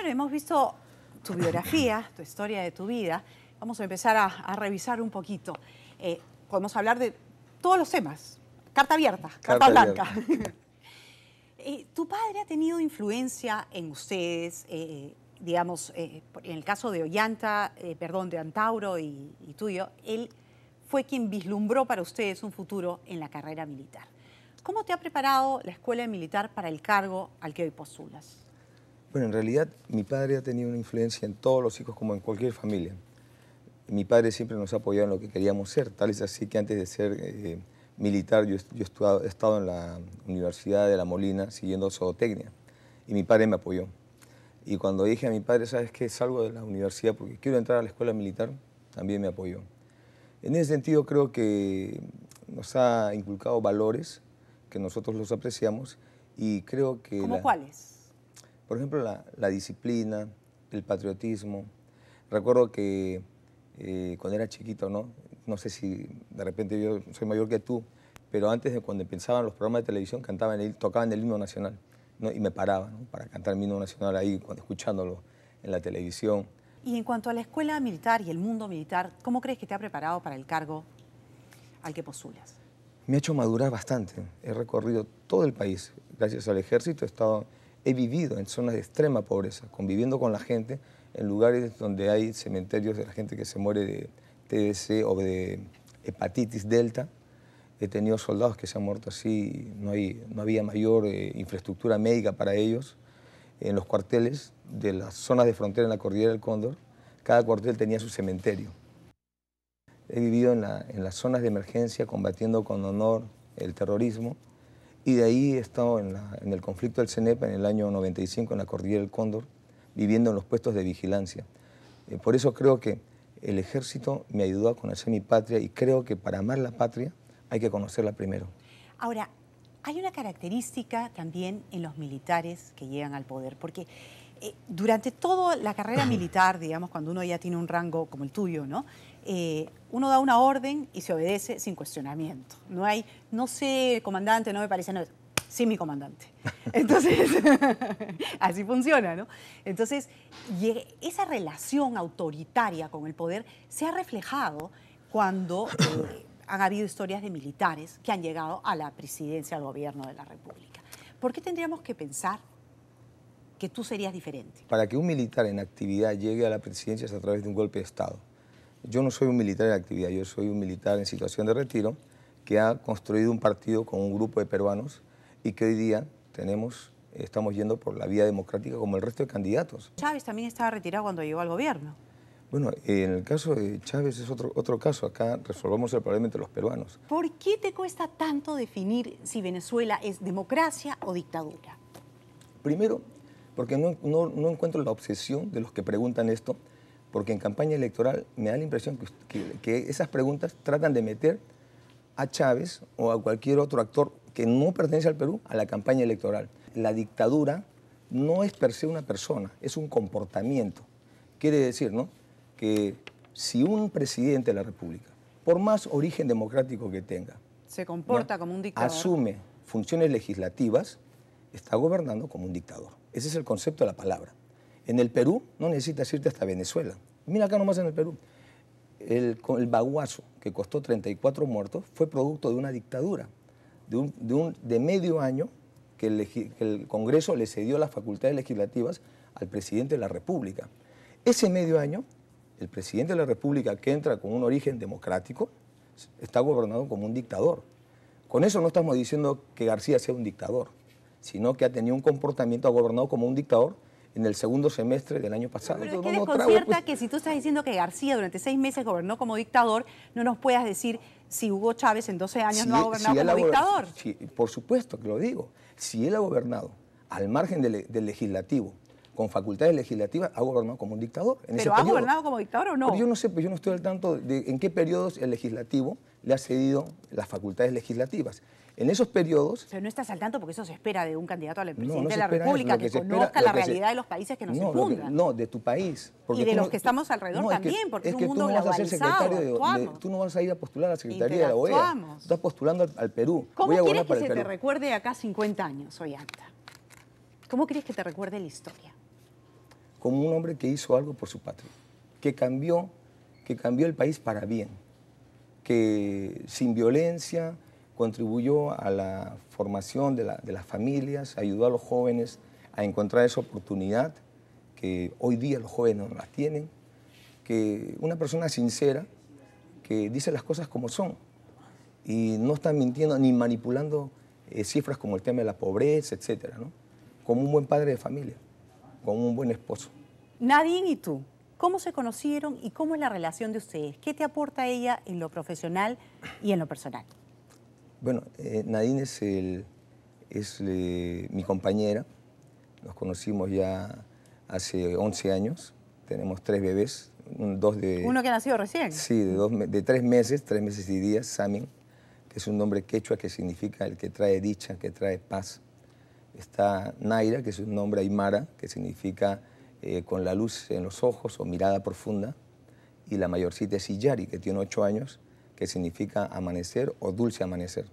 Bueno, hemos visto tu biografía, tu historia de tu vida. Vamos a empezar a, revisar un poquito. Eh, podemos hablar de todos los temas. Carta abierta, carta, blanca. Eh, ¿Tu padre ha tenido influencia en ustedes? Eh, digamos, en el caso de Ollanta, perdón, de Antauro y tuyo, él fue quien vislumbró para ustedes un futuro en la carrera militar. ¿Cómo te ha preparado la escuela militar para el cargo al que hoy postulas? Bueno, en realidad mi padre ha tenido una influencia en todos los hijos como en cualquier familia. Mi padre siempre nos ha apoyado en lo que queríamos ser, tal es así que antes de ser eh, militar yo, he estado en la Universidad de La Molina siguiendo zootecnia y mi padre me apoyó. Y cuando dije a mi padre, ¿sabes qué? Salgo de la universidad porque quiero entrar a la escuela militar, también me apoyó. En ese sentido creo que nos ha inculcado valores que nosotros los apreciamos y creo que... ¿Cómo cuáles? por ejemplo, la, disciplina, el patriotismo. Recuerdo que eh, cuando era chiquito, ¿no? No sé si de repente yo soy mayor que tú, pero antes de cuando empezaban los programas de televisión cantaban el, tocaban el himno nacional ¿no? y me paraba para cantar el himno nacional ahí cuando escuchándolo en la televisión. Y en cuanto a la escuela militar y el mundo militar, ¿cómo crees que te ha preparado para el cargo al que postulas? Me ha hecho madurar bastante. He recorrido todo el país. Gracias al ejército he estado he vivido en zonas de extrema pobreza, conviviendo con la gente en lugares donde hay cementerios de la gente que se muere de TDC o de hepatitis delta. He tenido soldados que se han muerto así, no, hay, no había mayor eh, infraestructura médica para ellos. En los cuarteles de las zonas de frontera en la cordillera del Cóndor, cada cuartel tenía su cementerio. He vivido en las zonas de emergencia combatiendo con honor el terrorismo y de ahí he estado en, el conflicto del CENEP en el año 95 en la Cordillera del Cóndor, viviendo en los puestos de vigilancia. Eh, por eso creo que el ejército me ayudó a conocer mi patria y creo que para amar la patria hay que conocerla primero. Ahora, hay una característica también en los militares que llegan al poder, porque eh, durante toda la carrera militar, digamos, cuando uno ya tiene un rango como el tuyo, ¿no? Eh, uno da una orden y se obedece sin cuestionamiento. No hay, no sé, comandante, no me parece, no, sí, mi comandante. Entonces, así funciona, ¿no? Entonces, eh, esa relación autoritaria con el poder se ha reflejado cuando eh, han habido historias de militares que han llegado a la presidencia al gobierno de la República. ¿Por qué tendríamos que pensar que tú serías diferente? Para que un militar en actividad llegue a la presidencia es a través de un golpe de Estado. Yo no soy un militar en actividad, yo soy un militar en situación de retiro que ha construido un partido con un grupo de peruanos y que hoy día tenemos, estamos yendo por la vía democrática como el resto de candidatos. Chávez también estaba retirado cuando llegó al gobierno. Bueno, en el caso de Chávez es otro, otro caso. Acá resolvemos el problema entre los peruanos. ¿Por qué te cuesta tanto definir si Venezuela es democracia o dictadura? Primero, porque no, no encuentro la obsesión de los que preguntan esto porque en campaña electoral me da la impresión que, esas preguntas tratan de meter a Chávez o a cualquier otro actor que no pertenece al Perú a la campaña electoral. La dictadura no es per se una persona, es un comportamiento. Quiere decir, ¿no? Que si un presidente de la República, por más origen democrático que tenga, se comporta como un dictador. Asume funciones legislativas, está gobernando como un dictador. Ese es el concepto de la palabra. En el Perú no necesitas irte hasta Venezuela. Mira acá nomás en el Perú. El, baguazo, que costó 34 muertos, fue producto de una dictadura, de, un, de, medio año que el, que el Congreso le cedió las facultades legislativas al presidente de la República. Ese medio año, el presidente de la República, que entra con un origen democrático, está gobernado como un dictador. Con eso no estamos diciendo que García sea un dictador, sino que ha tenido un comportamiento, ha gobernado como un dictador en el segundo semestre del año pasado. Pero es que que si tú estás diciendo que García durante seis meses gobernó como dictador, no nos puedas decir si Hugo Chávez en 12 años no ha gobernado como dictador. Sí, por supuesto que lo digo. Si él ha gobernado al margen del, legislativo, con facultades legislativas, ha gobernado como un dictador. En ¿Pero ha gobernado como dictador o no? yo no sé, pero pues, yo no estoy al tanto de en qué periodos el legislativo le ha cedido las facultades legislativas. En esos periodos... Pero no estás al tanto porque eso se espera de un candidato a la presidencia de la República, que, conozca la realidad de los países que nos no, no, de tu país. y de los que estamos alrededor también, porque es, un mundo tú vas a ser secretario de, Tú no vas a ir a postular a la Secretaría de la OEA. estás postulando al, Perú. ¿Cómo crees quieres que se te recuerde acá 50 años, acta? ¿Cómo crees que te recuerde la historia? Como un hombre que hizo algo por su patria, que cambió, que cambió el país para bien, que sin violencia, contribuyó a la formación de, las familias, ayudó a los jóvenes a encontrar esa oportunidad que hoy día los jóvenes no la tienen, que una persona sincera que dice las cosas como son y no está mintiendo ni manipulando eh, cifras como el tema de la pobreza, etcétera, Como un buen padre de familia, como un buen esposo. Nadine y tú, ¿cómo se conocieron y cómo es la relación de ustedes? ¿Qué te aporta ella en lo profesional y en lo personal? Bueno, eh, Nadine es, eh, mi compañera. Nos conocimos ya hace 11 años. Tenemos tres bebés. dos de, Uno que nació recién. Sí, de, tres meses, tres meses y días, Samin, que es un nombre quechua que significa el que trae dicha, que trae paz. Está Naira, que es un nombre aymara, que significa eh, con la luz en los ojos o mirada profunda. Y la mayorcita es Iyari, que tiene ocho años, que significa amanecer o dulce amanecer.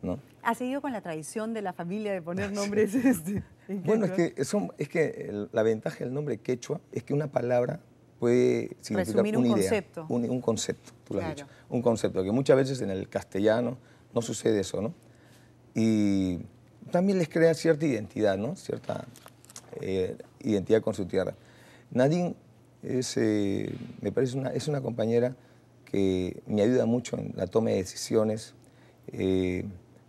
¿no? ¿Ha seguido con la tradición de la familia de poner nombres? Este, bueno, es que, es que la ventaja del nombre quechua es que una palabra puede significar una un idea, concepto. Un, un, concepto, tú lo has dicho. Un concepto, que muchas veces en el castellano no sucede eso, ¿no? Y también les crea cierta identidad, ¿no? Cierta eh, identidad con su tierra. Nadine es, eh, me parece, una, es una compañera que me ayuda mucho en la toma de decisiones, eh,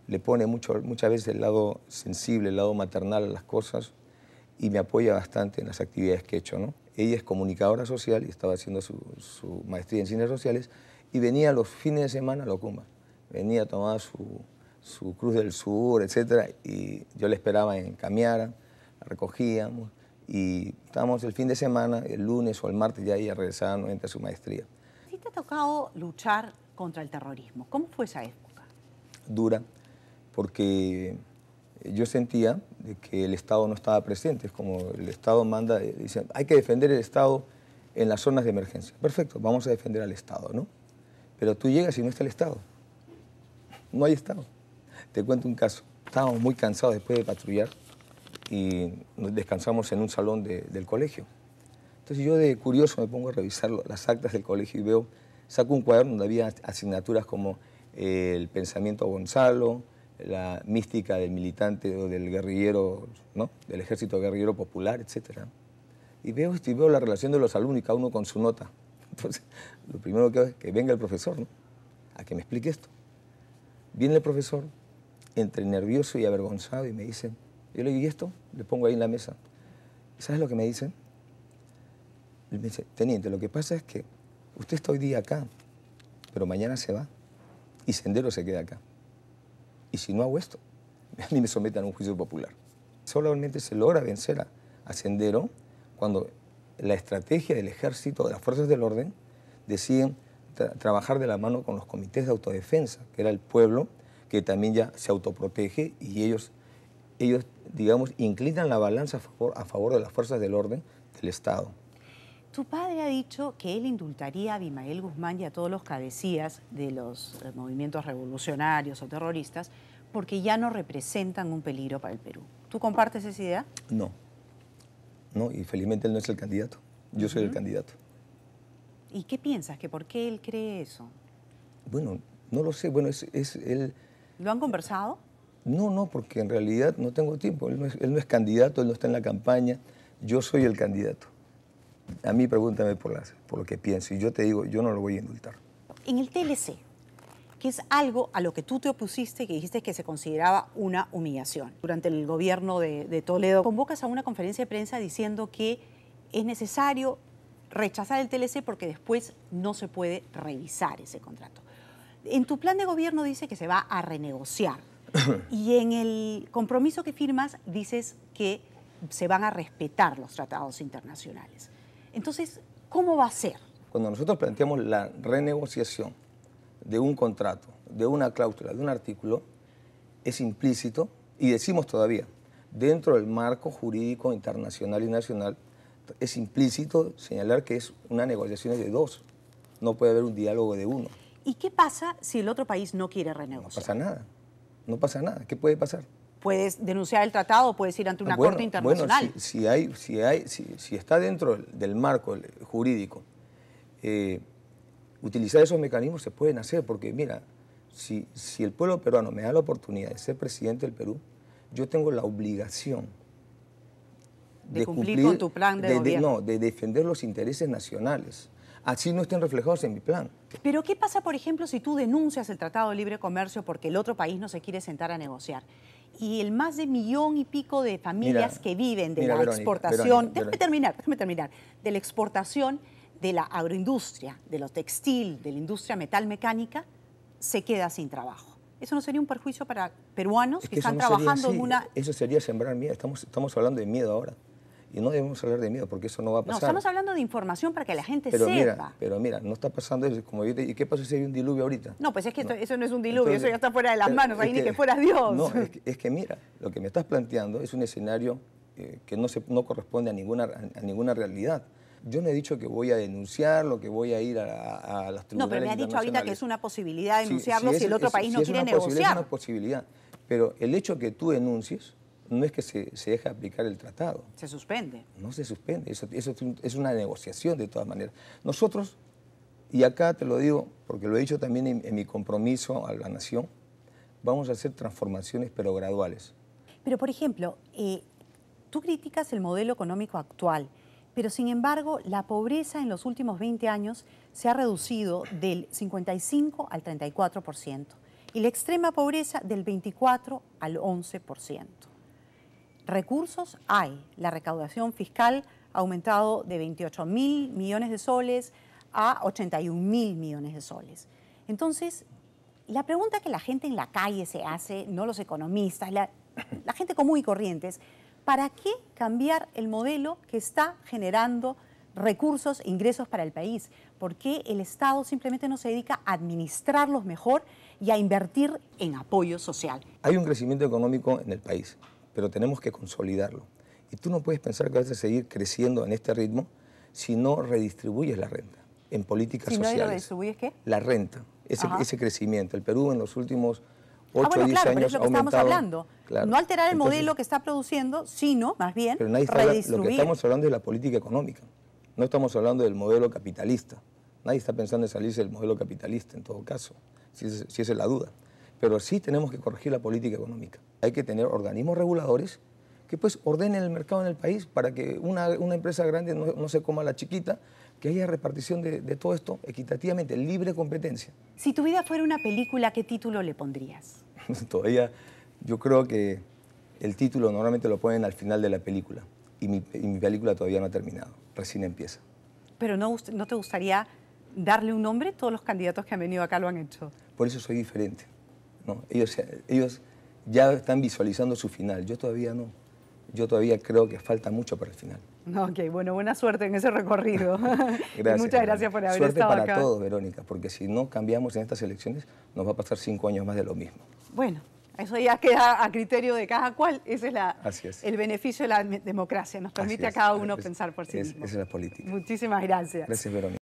le pone mucho, muchas veces el lado sensible, el lado maternal a las cosas y me apoya bastante en las actividades que he hecho. Ella es comunicadora social y estaba haciendo su, maestría en ciencias sociales y venía los fines de semana a Locumba. Venía, tomaba su, su Cruz del Sur, etc. Y yo le esperaba en Camiara, la recogíamos y estábamos el fin de semana, el lunes o el martes ya ella regresaba nuevamente a su maestría te ha tocado luchar contra el terrorismo. ¿Cómo fue esa época? Dura, porque yo sentía que el Estado no estaba presente. Es como el Estado manda, eh, dice, hay que defender el Estado en las zonas de emergencia. Perfecto, vamos a defender al Estado, ¿no? Pero tú llegas y no está el Estado. No hay Estado. Te cuento un caso. Estábamos muy cansados después de patrullar y nos descansamos en un salón del colegio. Entonces yo de curioso me pongo a revisar las actas del colegio y veo, saco un cuaderno donde había asignaturas como eh, el pensamiento Gonzalo, la mística del militante o del guerrillero, ¿no? del ejército guerrillero popular, etc. Y veo esto y veo la relación de los alumnos y cada uno con su nota. Entonces, lo primero que hago es que venga el profesor, ¿no? A que me explique esto. Viene el profesor, entre nervioso y avergonzado, y me dice, yo le digo, ¿y esto? Le pongo ahí en la mesa. ¿Sabes lo que me dicen? me dice, teniente, lo que pasa es que usted está hoy día acá, pero mañana se va y Sendero se queda acá. Y si no hago esto, a mí me someten a un juicio popular. Solamente se logra vencer a, Sendero cuando la estrategia del ejército, de las fuerzas del orden, deciden trabajar de la mano con los comités de autodefensa, que era el pueblo que también ya se autoprotege y ellos, ellos digamos, inclinan la balanza a favor de las fuerzas del orden del Estado. Tu padre ha dicho que él indultaría a Abimael Guzmán y a todos los cabecillas de los eh, movimientos revolucionarios o terroristas porque ya no representan un peligro para el Perú. ¿Tú compartes esa idea? No. No, y felizmente él no es el candidato. Yo soy el candidato. ¿Y qué piensas? ¿Que ¿Por qué él cree eso? Bueno, no lo sé. Bueno, es, él... ¿Lo han conversado? No, no, porque en realidad no tengo tiempo. él no es candidato, él no está en la campaña. Yo soy el candidato a mí pregúntame por, las, por lo que pienso y yo te digo, yo no lo voy a indultar. En el TLC, que es algo a lo que tú te opusiste que dijiste que se consideraba una humillación. Durante el gobierno de, de Toledo, convocas a una conferencia de prensa diciendo que es necesario rechazar el TLC porque después no se puede revisar ese contrato. En tu plan de gobierno dice que se va a renegociar y en el compromiso que firmas dices que se van a respetar los tratados internacionales. Entonces, ¿cómo va a ser? Cuando nosotros planteamos la renegociación de un contrato, de una cláusula, de un artículo, es implícito y decimos todavía, dentro del marco jurídico internacional y nacional, es implícito señalar que es una negociación de dos, no puede haber un diálogo de uno. ¿Y qué pasa si el otro país no quiere renegociar? No pasa nada, no pasa nada. ¿Qué puede pasar? puedes denunciar el tratado, puedes ir ante una corte internacional. si, hay, si, hay, si, está dentro del marco eh, jurídico, eh, utilizar esos mecanismos se pueden hacer, porque mira, si, si el pueblo peruano me da la oportunidad de ser presidente del Perú, yo tengo la obligación de, cumplir, con tu plan de, no, de defender los intereses nacionales así no estén reflejados en mi plan. Pero ¿qué pasa, por ejemplo, si tú denuncias el Tratado de Libre Comercio porque el otro país no se quiere sentar a negociar? y el más de millón y pico de familias que viven de la exportación, déjeme terminar, déjame terminar, de la exportación de la agroindustria, de lo textil, de la industria metalmecánica, se queda sin trabajo. ¿Eso no sería un perjuicio para peruanos que, están trabajando en una...? Eso sería sembrar miedo, estamos, estamos hablando de miedo ahora. Y no debemos hablar de miedo porque eso no va a pasar. No, estamos hablando de información para que la gente pero sepa. Mira, pero mira, no está pasando eso. Como ¿Y qué pasa si hay un diluvio ahorita? No, pues es que eso no es un diluvio, eso ya está fuera de las manos, ahí ni que, fuera Dios. No, es que, mira, lo que me estás planteando es un escenario eh, que no, se, corresponde a ninguna, ninguna realidad. Yo no he dicho que voy a denunciarlo, que voy a ir a, las tribunales. No, pero me has dicho ahorita que es una posibilidad denunciarlo si, el otro país no quiere negociar. Es una posibilidad. Pero el hecho que tú denuncies no es que se, deje aplicar el tratado. Se suspende. No se suspende, eso, es una negociación de todas maneras. Nosotros, y acá te lo digo porque lo he dicho también en, mi compromiso a la nación, vamos a hacer transformaciones pero graduales. Pero, por ejemplo, eh, tú criticas el modelo económico actual, pero sin embargo la pobreza en los últimos 20 años se ha reducido del 55 al 34% y la extrema pobreza del 24 al 11% recursos hay. La recaudación fiscal ha aumentado de 28 mil millones de soles a 81 mil millones de soles. Entonces, la pregunta que la gente en la calle se hace, no los economistas, la, gente común y corriente es, ¿para qué cambiar el modelo que está generando recursos, e ingresos para el país? ¿Por qué el Estado simplemente no se dedica a administrarlos mejor y a invertir en apoyo social? Hay un crecimiento económico en el país pero tenemos que consolidarlo. Y tú no puedes pensar que vas a seguir creciendo en este ritmo si no redistribuyes la renta en políticas sociales. ¿Si no redistribuyes qué? La renta, ese, crecimiento. El Perú en los últimos 8 ah, años pero es No alterar el modelo que está produciendo, sino más bien pero Lo que estamos hablando es la política económica. No estamos hablando del modelo capitalista. Nadie está pensando en salirse del modelo capitalista en todo caso, si, si esa es la duda pero sí tenemos que corregir la política económica. Hay que tener organismos reguladores que pues ordenen el mercado en el país para que una, empresa grande no, se coma a la chiquita, que haya repartición de, todo esto equitativamente, libre competencia. Si tu vida fuera una película, ¿qué título le pondrías? Todavía yo creo que el título normalmente lo ponen al final de la película y mi, película todavía no ha terminado, recién empieza. Pero no, no te gustaría darle un nombre, todos los candidatos que han venido acá lo han hecho. Por eso soy diferente. Ellos, ya están visualizando su final, yo todavía no. Yo todavía creo que falta mucho para el final. Ok, bueno, buena suerte en ese recorrido. muchas gracias por haber suerte para todos, Verónica, porque si no cambiamos en estas elecciones, nos va a pasar cinco años más de lo mismo. Bueno, eso ya queda a criterio de cada cual. Ese es, la, el beneficio de la democracia. Nos permite a cada uno pensar por sí mismo. Esa es la política. Muchísimas gracias. Gracias, Verónica.